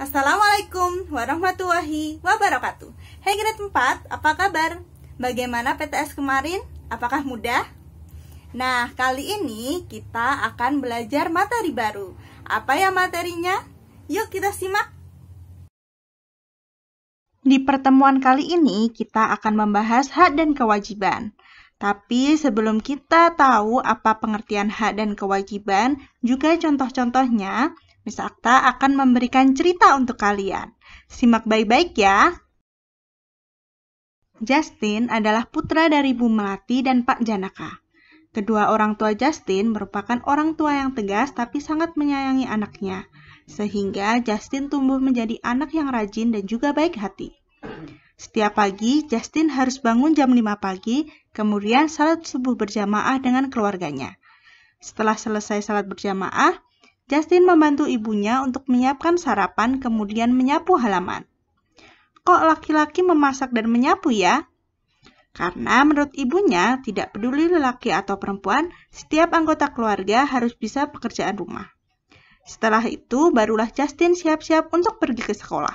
Assalamualaikum warahmatullahi wabarakatuh Hai hey, grade 4, apa kabar? Bagaimana PTS kemarin? Apakah mudah? Nah, kali ini kita akan belajar materi baru Apa ya materinya? Yuk kita simak Di pertemuan kali ini kita akan membahas hak dan kewajiban tapi sebelum kita tahu apa pengertian hak dan kewajiban, juga contoh-contohnya, Miss Akta akan memberikan cerita untuk kalian. Simak baik-baik ya. Justin adalah putra dari Bu Melati dan Pak Janaka. Kedua orang tua Justin merupakan orang tua yang tegas tapi sangat menyayangi anaknya, sehingga Justin tumbuh menjadi anak yang rajin dan juga baik hati. Setiap pagi, Justin harus bangun jam 5 pagi, kemudian salat subuh berjamaah dengan keluarganya. Setelah selesai salat berjamaah, Justin membantu ibunya untuk menyiapkan sarapan kemudian menyapu halaman. Kok laki-laki memasak dan menyapu ya? Karena menurut ibunya, tidak peduli lelaki atau perempuan, setiap anggota keluarga harus bisa pekerjaan rumah. Setelah itu, barulah Justin siap-siap untuk pergi ke sekolah.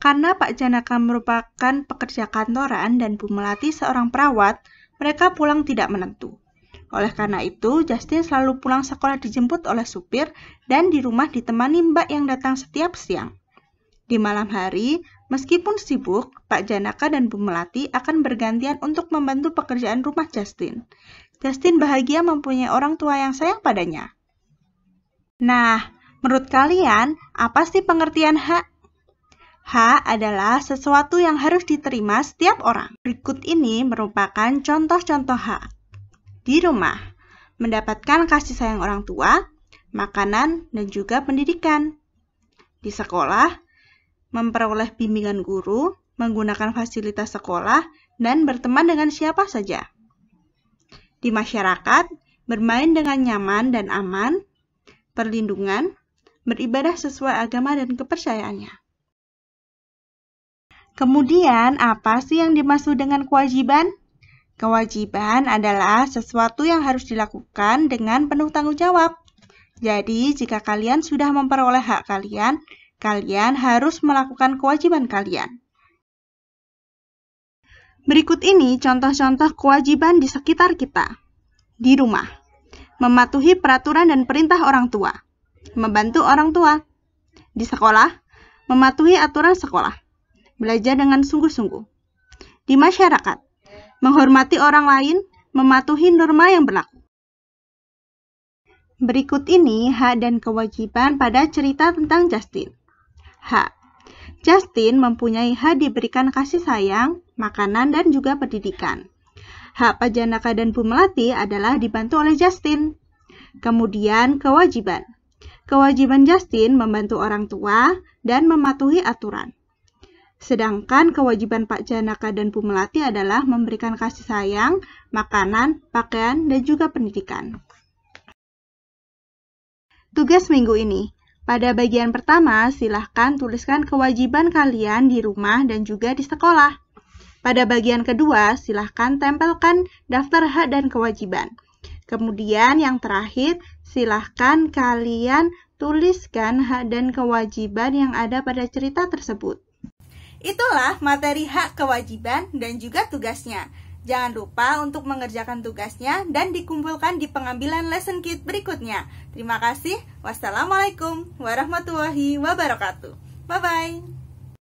Karena Pak Janaka merupakan pekerja kantoran dan Bu Melati seorang perawat, mereka pulang tidak menentu. Oleh karena itu, Justin selalu pulang sekolah dijemput oleh supir dan di rumah ditemani Mbak yang datang setiap siang. Di malam hari, meskipun sibuk, Pak Janaka dan Bu Melati akan bergantian untuk membantu pekerjaan rumah Justin. Justin bahagia mempunyai orang tua yang sayang padanya. Nah, menurut kalian, apa sih pengertian hak? Hak adalah sesuatu yang harus diterima setiap orang. Berikut ini merupakan contoh-contoh hak di rumah, mendapatkan kasih sayang orang tua, makanan, dan juga pendidikan. Di sekolah, memperoleh bimbingan guru, menggunakan fasilitas sekolah, dan berteman dengan siapa saja. Di masyarakat, bermain dengan nyaman dan aman, perlindungan, beribadah sesuai agama dan kepercayaannya. Kemudian, apa sih yang dimaksud dengan kewajiban? Kewajiban adalah sesuatu yang harus dilakukan dengan penuh tanggung jawab. Jadi, jika kalian sudah memperoleh hak kalian, kalian harus melakukan kewajiban kalian. Berikut ini contoh-contoh kewajiban di sekitar kita. Di rumah, mematuhi peraturan dan perintah orang tua, membantu orang tua. Di sekolah, mematuhi aturan sekolah, belajar dengan sungguh-sungguh. Di masyarakat, menghormati orang lain, mematuhi norma yang berlaku. Berikut ini hak dan kewajiban pada cerita tentang Justin. Hak. Justin mempunyai hak diberikan kasih sayang, makanan, dan juga pendidikan. Hak Pajanaka dan Bumelati adalah dibantu oleh Justin. Kemudian kewajiban. Kewajiban Justin membantu orang tua dan mematuhi aturan. Sedangkan kewajiban Pak Janaka dan Bu Melati adalah memberikan kasih sayang, makanan, pakaian, dan juga pendidikan. Tugas minggu ini. Pada bagian pertama, silahkan tuliskan kewajiban kalian di rumah dan juga di sekolah. Pada bagian kedua, silahkan tempelkan daftar hak dan kewajiban. Kemudian yang terakhir, silahkan kalian tuliskan hak dan kewajiban yang ada pada cerita tersebut. Itulah materi hak kewajiban dan juga tugasnya. Jangan lupa untuk mengerjakan tugasnya dan dikumpulkan di pengambilan lesson kit berikutnya. Terima kasih. Wassalamualaikum warahmatullahi wabarakatuh. Bye-bye.